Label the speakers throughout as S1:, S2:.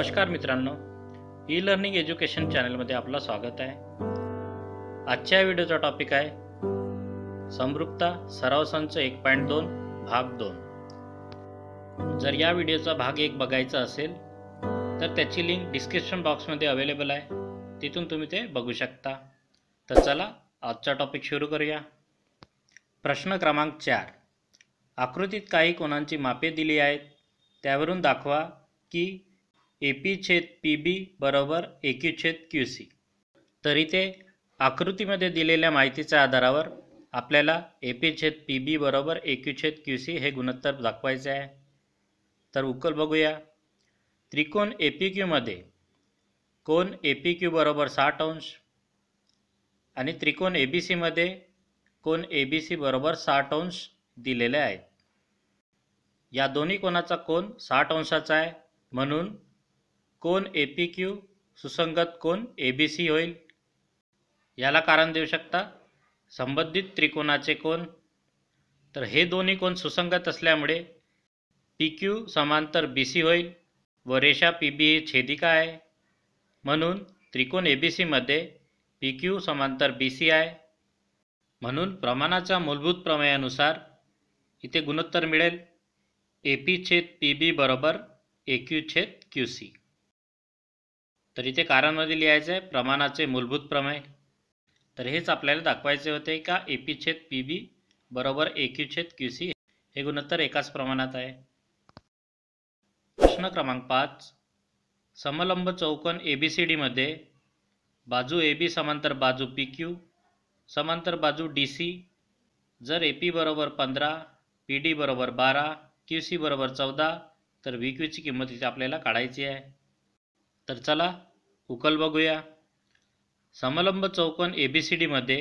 S1: नमस्कार मित्रांनो e learning education चॅनलमध्ये आपलं स्वागत आहे आजच्या व्हिडिओचा टॉपिक आहे समृप्ता सराव संच एक पॉईंट दोन भाग दोन जर या व्हिडिओचा भाग एक बघायचा असेल तर त्याची लिंक डिस्क्रिप्शन बॉक्समध्ये अवेलेबल आहे तिथून तुम्ही ते बघू शकता तर चला आजचा टॉपिक सुरू करूया प्रश्न क्रमांक चार आकृतीत काही कोणांची मापे दिली आहेत त्यावरून दाखवा की ए पी छेद पी बी बरोबर एक्यू छेद क्यू सी तर इथे आकृतीमध्ये दिलेल्या माहितीच्या आधारावर आपल्याला एपी छेद पी बी बरोबर एक्यू छेद क्यू सी हे गुणोत्तर दाखवायचे आहे तर उकल बघूया त्रिकोण ए पी क्यूमध्ये कोण ए पी क्यू बरोबर साठ अंश आणि त्रिकोण ए बी सीमध्ये कोण ए बी सी बरोबर साठ अंश दिलेले आहेत या दोन्ही कोणाचा कोण साठ अंशाचा आहे म्हणून कोण ए पी क्यू सुसंगत कोण ए बी सी होईल याला कारण देऊ शकता संबंधित त्रिकोणाचे कोण तर हे दोन्ही कोण सुसंगत असल्यामुळे पी क्यू समांतर बी सी होईल व रेषा पी बी ही छेदिका आहे म्हणून त्रिकोण ए बी सीमध्ये पी क्यू समांतर बी सी आहे म्हणून प्रमाणाच्या मूलभूत प्रमेयानुसार इथे गुणोत्तर मिळेल ए पी छेद पी बी बरोबर ए क्यू छेद क्यू सी तर इथे कारणमध्ये लिहायचं आहे प्रमाणाचे मूलभूत प्रमेय तर हेच आपल्याला दाखवायचे होते का ए पी छेद पी बी बरोबर ए क्यू छेद क्यू सी हे गुणोत्तर एकाच प्रमाणात आहे प्रश्न क्रमांक पाच समलंब चौकन ए बी सी डीमध्ये बाजू ए बी समांतर बाजू पी क्यू समांतर बाजू डी सी जर ए पी बरोबर पंधरा पी डी बरोबर बारा क्यू सी बरोबर चौदा तर व्ही क्यूची किंमत इथे आपल्याला काढायची आहे तर चला उकल बघूया समलंब चौकोन ए बी सी डीमध्ये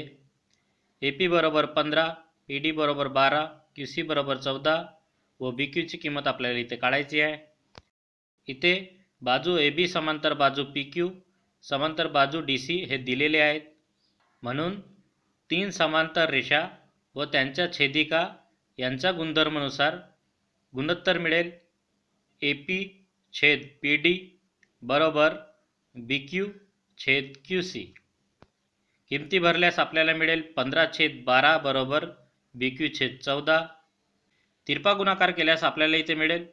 S1: ए पी बरोबर पंधरा ई डी बरोबर बारा क्यू सी बरोबर चौदा व बी क्यूची किंमत आपल्याला इथे काढायची आहे इथे बाजू ए बी समांतर बाजू पी क्यू समांतर बाजू डी सी हे दिलेले आहेत म्हणून तीन समांतर रेषा व त्यांच्या छेदिका यांच्या गुणधर्मानुसार गुणोत्तर मिळेल ए पी छेद पी डी बरोबर बी छेद क्यू सी किमती भरल्यास आपल्याला मिळेल पंधरा छेद बारा बरोबर बी छेद चौदा तिरपा गुणाकार केल्यास आपल्याला इथे मिळेल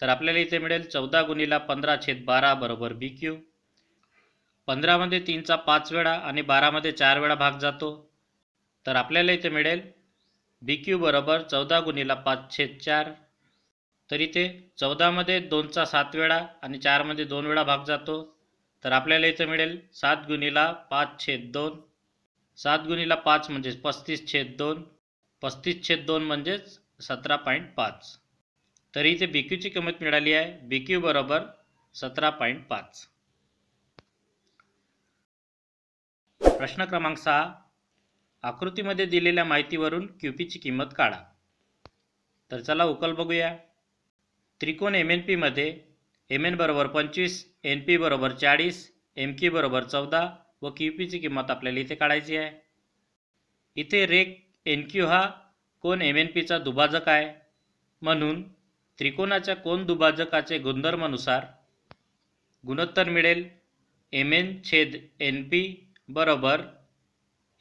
S1: तर आपल्याला इथे मिळेल चौदा गुणीला पंधरा छेद बारा बरोबर बी पंधरामध्ये तीनचा पाच वेळा आणि बारामध्ये चार वेळा भाग जातो तर आपल्याला इथे मिळेल बी बरोबर चौदा गुणीला पाच छेद चार तर इथे चौदामध्ये दोनचा सात वेळा आणि चारमध्ये दोन वेळा भाग जातो तर आपल्याला याचं मिळेल सात गुणिला पाच छेद दोन सात गुणिला पाच म्हणजेच पस्तीस छेद दोन पस्तीस छेद दोन म्हणजेच सतरा पॉईंट पाच तर इथे बिक्यूची किंमत मिळाली आहे बिक्यू बरोबर सतरा पॉईंट पाच प्रश्न क्रमांक सहा आकृतीमध्ये दिलेल्या माहितीवरून क्यूपीची किंमत काढा तर चला उकल बघूया त्रिकोण एम एन पीमध्ये एम एन बरोबर पंचवीस एन पी बरोबर चाळीस एम की बरोबर चौदा व क्यू पीची किंमत आपल्याला इथे काढायची आहे इथे रेक एन क्यू हा कोण एम एन पीचा दुभाजक आहे म्हणून त्रिकोणाच्या कोण दुभाजकाचे गुणधर्मानुसार गुणोत्तर मिळेल एम एन छेद एन पी बरोबर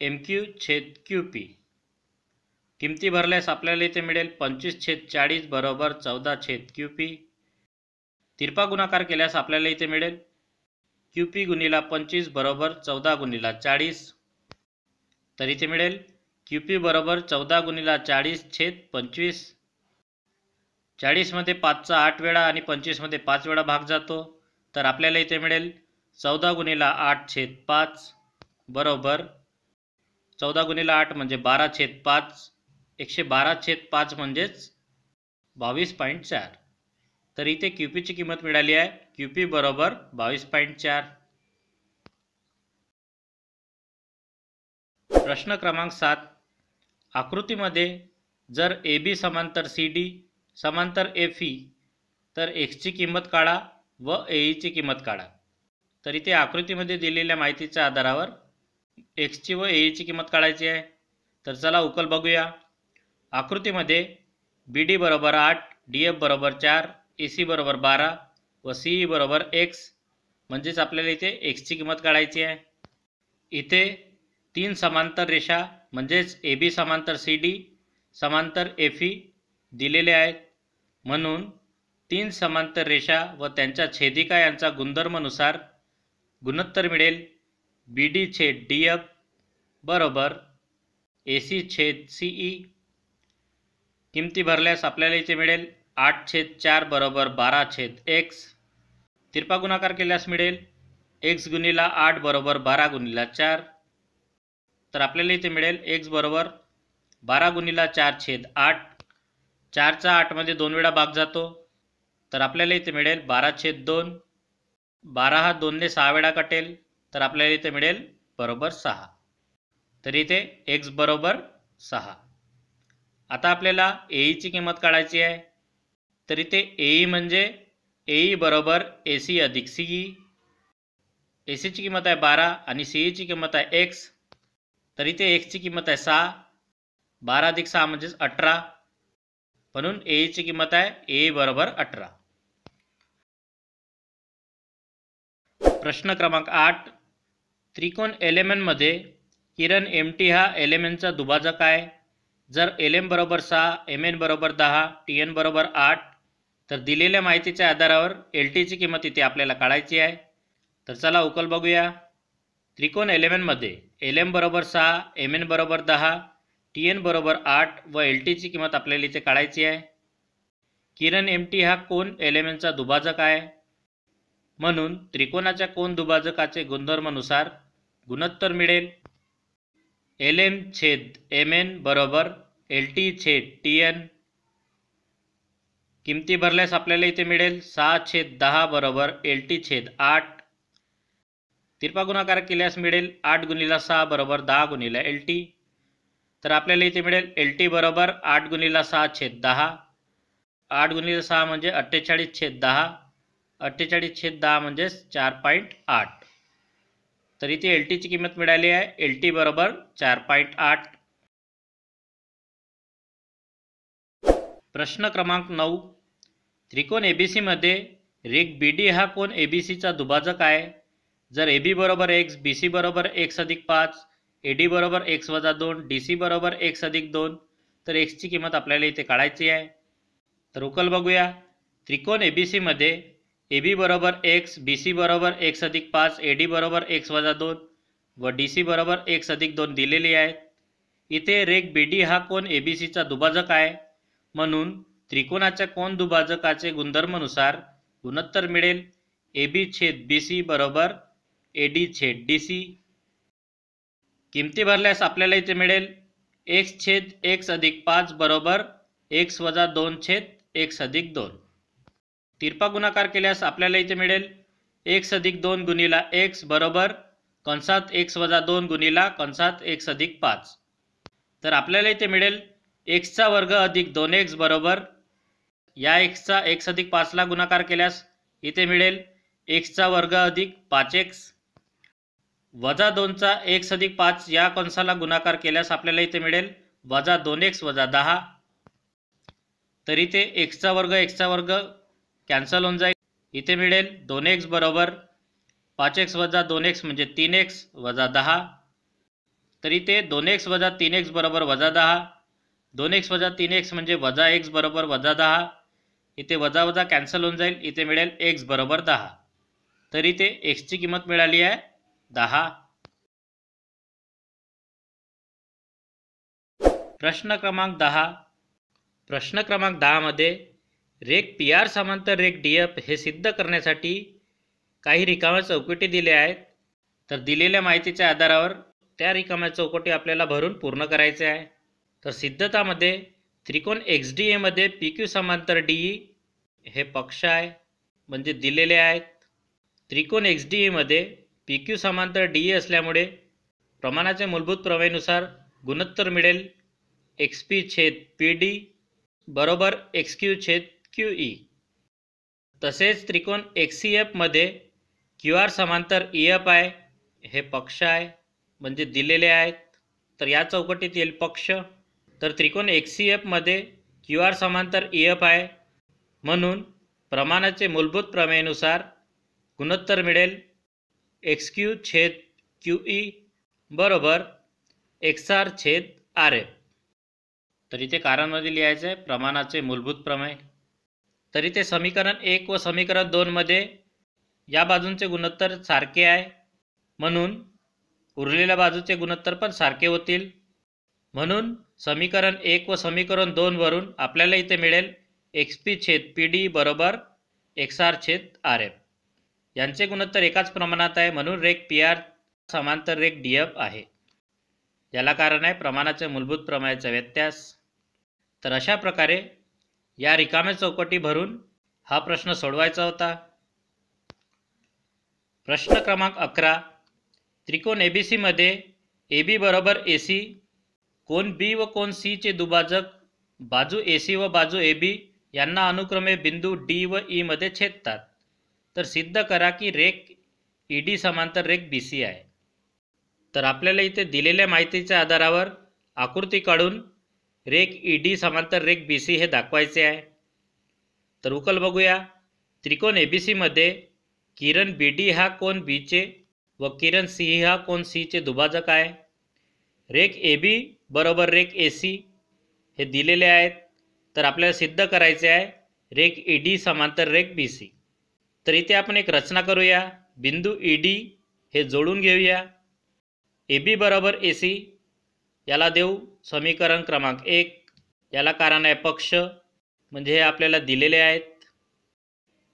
S1: एम क्यू छेद क्यू पी किमती भरल्यास आपल्याला इथे मिळेल पंचवीस छेद चाळीस बरोबर चौदा छेद क्यू पी तिरपा गुणाकार केल्यास आपल्याला इथे मिळेल क्यू पी गुणिला पंचवीस बरोबर चौदा गुणिला चाळीस तर इथे मिळेल क्यू पी बरोबर चौदा गुणिला चाळीस छेद पंचवीस चाळीसमध्ये पाचचा आठ वेळा आणि पंचवीसमध्ये पाच वेळा भाग जातो तर आपल्याला इथे मिळेल चौदा गुणिला आठ छेद पाच बरोबर चौदा गुणिला आठ म्हणजे बारा छेद पाच एकशे बारा छेद पाच म्हणजेच बावीस पॉईंट चार तर इथे क्यू पीची किंमत मिळाली आहे क्यू पी बरोबर बावीस पॉईंट चार प्रश्न क्रमांक सात आकृतीमध्ये जर ए बी समांतर सी डी समांतर ए फी तर एक्सची किंमत काढा व एईची e किंमत काढा तर इथे आकृतीमध्ये दिलेल्या माहितीच्या आधारावर एक्सची व एईची e किंमत काढायची आहे तर चला उकल बघूया आकृतीमध्ये बी डी बरोबर आठ डी एफ बरोबर चार ए e सी बरोबर बारा व सी बरोबर एक्स म्हणजेच आपल्याला इथे एक्सची किंमत काढायची आहे इथे तीन समांतर रेषा म्हणजेच ए बी समांतर सी डी समांतर एफ ई e दिलेले आहेत म्हणून तीन समांतर रेषा व त्यांच्या छेदिका यांचा गुणधर्मानुसार गुणोत्तर मिळेल बी डी छेद डी एफ बरोबर ए सी छेद सी ई e. किमती भरल्यास आपल्याला इथे मिळेल आठ छेद चार बरोबर बारा छेद एक्स तिरपा गुणाकार केल्यास मिळेल एक्स गुणिला आठ बरोबर बारा गुणिला चार तर आपल्याला इथे मिळेल एक्स बरोबर बारा गुणिला चार छेद आठ चारचा आठमध्ये दोन वेळा भाग जातो तर आपल्याला इथे मिळेल बारा छेद दोन बारा हा दोन दोनने सहा वेळा कटेल तर आपल्याला इथे मिळेल बरोबर सहा तर इथे एक्स बरोबर सहा आता आपल्याला एईची e किंमत काढायची आहे तरी ते एई म्हणजे एई बरोबर ए सी अधिक सीई ई ए सीची किंमत आहे बारा आणि सीईची किंमत आहे एक्स तरी ते एक्सची किंमत आहे सहा बारा अधिक सहा म्हणजेच अठरा म्हणून एईची किंमत आहे ए बरोबर अठरा प्रश्न क्रमांक आठ त्रिकोण एलेमेंटमध्ये किरण एम टी हा एलेमेंटचा दुभाजक आहे जर एल एम बरोबर सहा एम एन बरोबर दहा टी एन बरोबर आठ तर दिलेल्या माहितीच्या आधारावर एल टीची किंमत इथे आपल्याला काढायची आहे तर चला उकल बघूया त्रिकोण एलेमेनमध्ये एल एम बरोबर सहा एम एन बरोबर दहा टी एन बरोबर आठ व एल टीची किंमत आपल्याला इथे काढायची आहे किरण एम टी हा कोण एलेमेनचा दुभाजक आहे म्हणून त्रिकोणाच्या कोण दुभाजकाचे गुणधर्मानुसार गुणोत्तर मिळेल एल एम छेद एम एन बरोबर एल टी छेद टी एन किमती भरल्यास आपल्याला इथे मिळेल सहा छेद दहा बरोबर एल टी छेद आठ तिरपा गुणाकार केल्यास मिळेल आठ गुणिला सहा बरोबर दहा गुणिला एल टी तर आपल्याला इथे मिळेल एल टी बरोबर आठ गुणिला सहा छेद दहा आठ गुणिला सहा म्हणजे अठ्ठेचाळीस छेद दहा अठ्ठेचाळीस छेद दहा म्हणजेच चार पॉईंट आठ तर इथे एल टीची किंमत मिळाली आहे एल टी बरोबर चार पॉईंट आठ प्रश्न क्रमांक नऊ त्रिकोण ए बी सीमध्ये रेक बी डी हा कोण ए बी सीचा दुभाजक आहे जर ए बी बरोबर एक्स बी सी बरोबर एक्स अधिक पाच ए डी बरोबर एक्स वजा दोन डी सी बरोबर एक्स अधिक दोन तर एक्सची किंमत आपल्याला इथे काढायची आहे तर उकल बघूया त्रिकोण ए बी सीमध्ये ए बी बरोबर एक्स बी सी बरोबर एक्स अधिक पाच ए डी बरोबर एक्स वजा दोन व डी सी बरोबर एक्स अधिक दोन दिलेली आहेत इथे रेक बी डी हा कोण ए बी सीचा दुभाजक आहे म्हणून त्रिकोणाच्या कोण दुभाजकाचे गुणधर्मानुसार गुणोत्तर मिळेल ए बी छेद बी सी बरोबर ए डी छेद डी सी किमती भरल्यास आपल्याला इथे मिळेल एक्स छेद एक्स अधिक पाच बरोबर एक्स वजा दोन छेद एक्स अधिक दोन तिरपा गुणाकार केल्यास आपल्याला इथे मिळेल एक्स अधिक दोन गुणिला एक्स बरोबर कंसात एक्स वजा दोन गुणिला कंसात एक्स अधिक पाच तर आपल्याला इथे मिळेल एक्सचा वर्ग अधिक दोन एक्स बरोबर या एक्सचा एक्स अधिक पाचला गुणाकार केल्यास इथे मिळेल एक्सचा वर्ग अधिक पाच एक्स वजा दोनचा एक्स अधिक पाच या कंसाला गुणाकार केल्यास आपल्याला इथे मिळेल वजा दोन एक्स वजा दहा तर इथे एक्सचा वर्ग एक्सचा वर्ग कॅन्सल होऊन जाईल इथे मिळेल दोन एक्स बरोबर पाच एक्स वजा दोन एक्स म्हणजे तीन एक्स वजा दहा तर इथे दोन एक्स वजा तीन एक्स बरोबर वजा दहा दोन एक्स वजा तीन एक्स म्हणजे वजा एक्स बरोबर वजा दहा इथे वजा वजा कॅन्सल होऊन जाईल इथे मिळेल एक्स बरोबर दहा तर इथे एक्सची किंमत मिळाली आहे दहा प्रश्न क्रमांक दहा प्रश्न क्रमांक दहामध्ये रेक पी आर समांतर रेक डी एफ हे सिद्ध करण्यासाठी काही रिकाम्या चौकटी दिल्या आहेत तर दिलेल्या माहितीच्या आधारावर त्या रिकाम्या चौकटी आपल्याला भरून पूर्ण करायचे आहे तर सिद्धतामध्ये त्रिकोण एक्स डी एमध्ये पी क्यू समांतर डी e हे पक्ष आहे म्हणजे दिलेले आहेत त्रिकोण एक्स डी एमध्ये पी क्यू समांतर डी e असल्यामुळे प्रमाणाचे मूलभूत प्रमेनुसार गुणोत्तर मिळेल एक्स पी छेद पी डी बरोबर एक्स क्यू छेद क्यू ई e. तसेच त्रिकोण एक्स सी एफमध्ये क्यू आर समांतर ई एफ आहे हे पक्ष आहे म्हणजे दिलेले आहेत तर या चौकटीत येईल पक्ष तर त्रिकोण एक्स सी एफमध्ये क्यू आर समांतर ई e एफ आहे म्हणून प्रमाणाचे मूलभूत प्रमेयनुसार गुणोत्तर मिळेल एक्स क्यू छेद क्यू ई e बरोबर एक्स आर छेद आर एफ तर इथे कारणमध्ये लिहायचं आहे प्रमाणाचे मूलभूत प्रमेय तर इथे समीकरण एक व समीकरण दोनमध्ये या बाजूंचे गुणोत्तर सारखे आहे म्हणून उरलेल्या बाजूचे गुणोत्तर पण सारखे होतील म्हणून समीकरण एक व समीकरण वरून आपल्याला इथे मिळेल एक्स पी छेद पी डी बरोबर एक्स आर छेद आर एफ यांचे गुणोत्तर एकाच प्रमाणात आहे म्हणून रेक पी आर समांतर रेक डी एफ आहे याला कारण आहे प्रमाणाचे मूलभूत प्रमाणाचा व्यत्यास तर अशा प्रकारे या रिकाम्या चौकटी भरून हा प्रश्न सोडवायचा होता प्रश्न क्रमांक अकरा त्रिकोण ए बी सीमध्ये ए बी बरोबर ए सी कोण बी व कोन सी चे दुभाजक बाजू ए सी व बाजू ए बी यांना अनुक्रमे बिंदू डी व ई मध्ये छेदतात तर सिद्ध करा की रेक ई डी समांतर रेक बी सी आहे तर आपल्याला इथे दिलेल्या माहितीच्या आधारावर आकृती काढून रेक ई डी समांतर रेक बी सी हे दाखवायचे आहे तर उकल बघूया त्रिकोण ए बी सीमध्ये किरण बी डी हा कोण बीचे व किरण सी हा कोण सीचे दुभाजक आहे रेक ए बी बरोबर रेक ए सी हे दिलेले आहेत तर आपल्याला सिद्ध करायचे आहे रेक ई डी समांतर रेक बी सी तर इथे आपण एक रचना करूया बिंदू ई डी हे जोडून घेऊया ए बी बरोबर ए सी याला देऊ समीकरण क्रमांक एक याला कारण आहे पक्ष म्हणजे हे आपल्याला दिलेले आहेत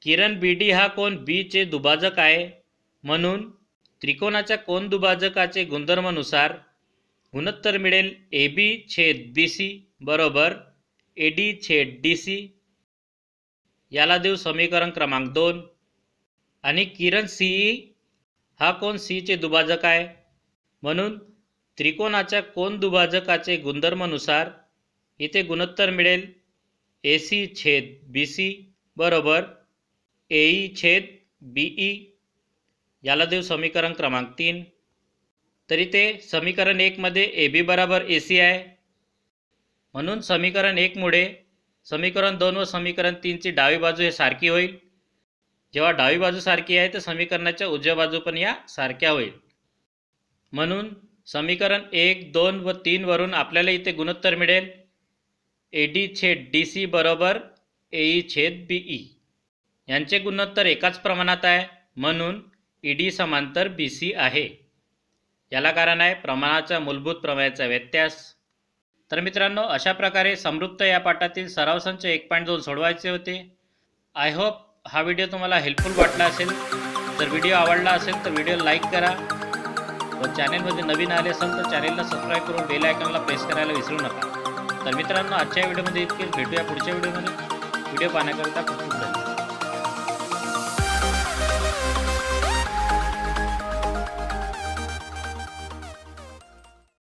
S1: किरण बी डी हा कोण बीचे दुभाजक आहे म्हणून त्रिकोणाच्या कोण दुभाजकाचे गुणधर्मानुसार गुणोत्तर मिळेल ए बी छेद बी सी बरोबर ए डी छेद डी सी याला देऊ समीकरण क्रमांक दोन आणि किरण सीई हा कोण सीचे दुभाजक आहे म्हणून त्रिकोणाच्या कोण दुभाजकाचे गुणधर्मानुसार इथे गुणोत्तर मिळेल ए सी छेद बी सी बरोबर एई छेद बीई याला देऊ समीकरण क्रमांक तीन तरी ते समीकरण एकमध्ये ए बी बराबर ए सी आहे म्हणून समीकरण एकमुळे समीकरण दोन व समीकरण तीनची डावी बाजू हे सारखी होईल जेव्हा डावी बाजू सारखी आहे तर समीकरणाच्या उजव्या बाजू पण या सारख्या होईल म्हणून समीकरण एक दोन व तीनवरून आपल्याला इथे गुणोत्तर मिळेल ए डी छेद डी सी बरोबर ए ई छेद बी ई यांचे गुणोत्तर एकाच प्रमाणात आहे म्हणून ई डी समांतर बी सी आहे याला कारण आहे प्रमाणाचा मूलभूत प्रमेयाचा व्यत्यास तर मित्रांनो अशा प्रकारे समृद्ध या पाठातील सराव संच एक पॉईंट दोन सोडवायचे होते आय होप हा व्हिडिओ तुम्हाला हेल्पफुल वाटला असेल जर व्हिडिओ आवडला असेल तर व्हिडिओ लाईक करा व चॅनेलमध्ये नवीन आले असेल तर चॅनेलला सबस्क्राईब करून बेल आयकॉनला प्रेस करायला विसरू नका तर मित्रांनो आजच्या व्हिडिओमध्ये इतकेच भेटूया पुढच्या व्हिडिओमध्ये व्हिडिओ पाहण्याकरिता खूप खूप धन्यवाद